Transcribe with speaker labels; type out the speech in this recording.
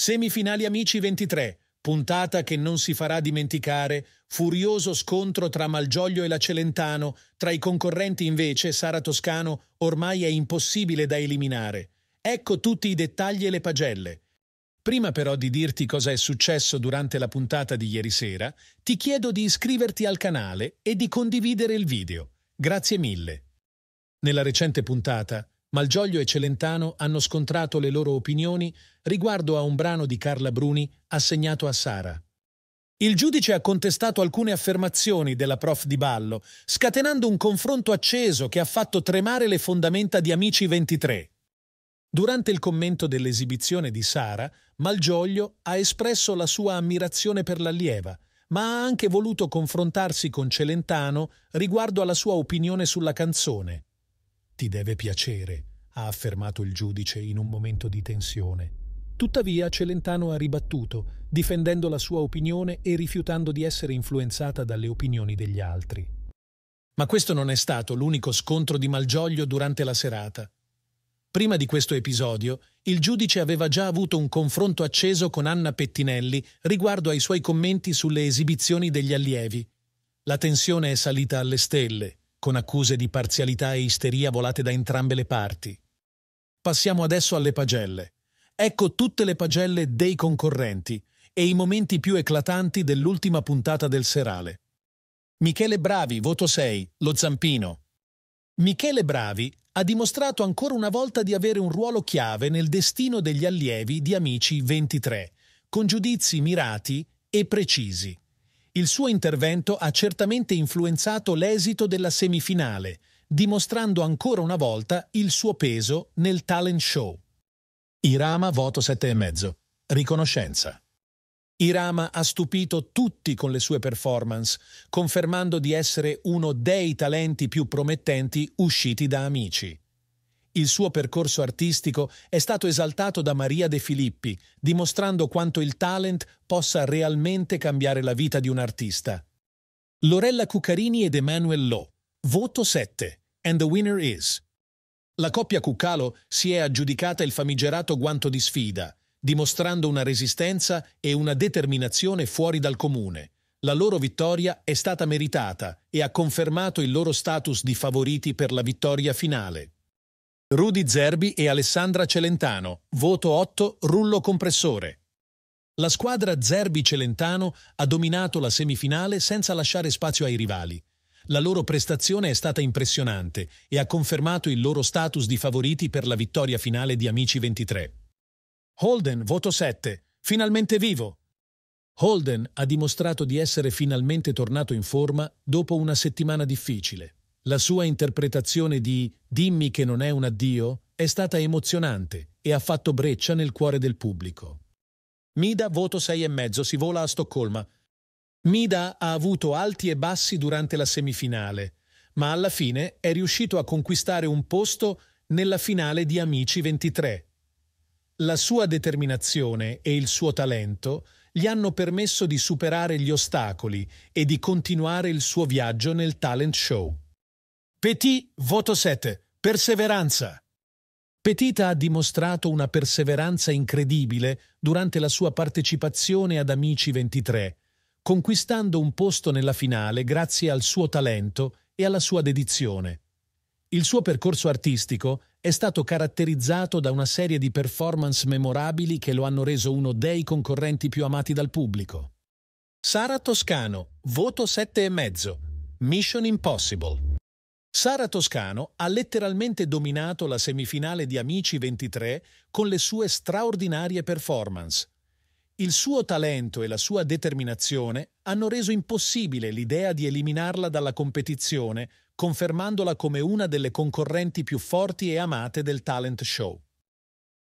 Speaker 1: Semifinali Amici 23, puntata che non si farà dimenticare, furioso scontro tra Malgioglio e la Celentano, tra i concorrenti invece Sara Toscano ormai è impossibile da eliminare. Ecco tutti i dettagli e le pagelle. Prima però di dirti cosa è successo durante la puntata di ieri sera, ti chiedo di iscriverti al canale e di condividere il video. Grazie mille. Nella recente puntata Malgioglio e Celentano hanno scontrato le loro opinioni riguardo a un brano di Carla Bruni assegnato a Sara. Il giudice ha contestato alcune affermazioni della prof di ballo, scatenando un confronto acceso che ha fatto tremare le fondamenta di Amici 23. Durante il commento dell'esibizione di Sara, Malgioglio ha espresso la sua ammirazione per l'allieva, ma ha anche voluto confrontarsi con Celentano riguardo alla sua opinione sulla canzone. Ti deve piacere, ha affermato il giudice in un momento di tensione. Tuttavia Celentano ha ribattuto, difendendo la sua opinione e rifiutando di essere influenzata dalle opinioni degli altri. Ma questo non è stato l'unico scontro di Malgioglio durante la serata. Prima di questo episodio, il giudice aveva già avuto un confronto acceso con Anna Pettinelli riguardo ai suoi commenti sulle esibizioni degli allievi. La tensione è salita alle stelle, con accuse di parzialità e isteria volate da entrambe le parti. Passiamo adesso alle pagelle. Ecco tutte le pagelle dei concorrenti e i momenti più eclatanti dell'ultima puntata del serale. Michele Bravi, voto 6, lo zampino. Michele Bravi ha dimostrato ancora una volta di avere un ruolo chiave nel destino degli allievi di Amici 23, con giudizi mirati e precisi. Il suo intervento ha certamente influenzato l'esito della semifinale, dimostrando ancora una volta il suo peso nel talent show. Irama voto 7,5. Riconoscenza. Irama ha stupito tutti con le sue performance, confermando di essere uno dei talenti più promettenti usciti da Amici. Il suo percorso artistico è stato esaltato da Maria De Filippi, dimostrando quanto il talent possa realmente cambiare la vita di un artista. Lorella Cuccarini ed Emmanuel Lowe Voto 7. And the winner is. La coppia Cuccalo si è aggiudicata il famigerato guanto di sfida, dimostrando una resistenza e una determinazione fuori dal comune. La loro vittoria è stata meritata e ha confermato il loro status di favoriti per la vittoria finale. Rudy Zerbi e Alessandra Celentano, voto 8, rullo compressore. La squadra Zerbi-Celentano ha dominato la semifinale senza lasciare spazio ai rivali, la loro prestazione è stata impressionante e ha confermato il loro status di favoriti per la vittoria finale di Amici 23. Holden, voto 7, finalmente vivo! Holden ha dimostrato di essere finalmente tornato in forma dopo una settimana difficile. La sua interpretazione di Dimmi che non è un addio è stata emozionante e ha fatto breccia nel cuore del pubblico. Mida, voto 6,5, si vola a Stoccolma Mida ha avuto alti e bassi durante la semifinale, ma alla fine è riuscito a conquistare un posto nella finale di Amici 23. La sua determinazione e il suo talento gli hanno permesso di superare gli ostacoli e di continuare il suo viaggio nel talent show. Petit, voto 7. Perseveranza. Petita ha dimostrato una perseveranza incredibile durante la sua partecipazione ad Amici 23 conquistando un posto nella finale grazie al suo talento e alla sua dedizione. Il suo percorso artistico è stato caratterizzato da una serie di performance memorabili che lo hanno reso uno dei concorrenti più amati dal pubblico. Sara Toscano, voto 7,5. Mission Impossible. Sara Toscano ha letteralmente dominato la semifinale di Amici 23 con le sue straordinarie performance. Il suo talento e la sua determinazione hanno reso impossibile l'idea di eliminarla dalla competizione, confermandola come una delle concorrenti più forti e amate del talent show.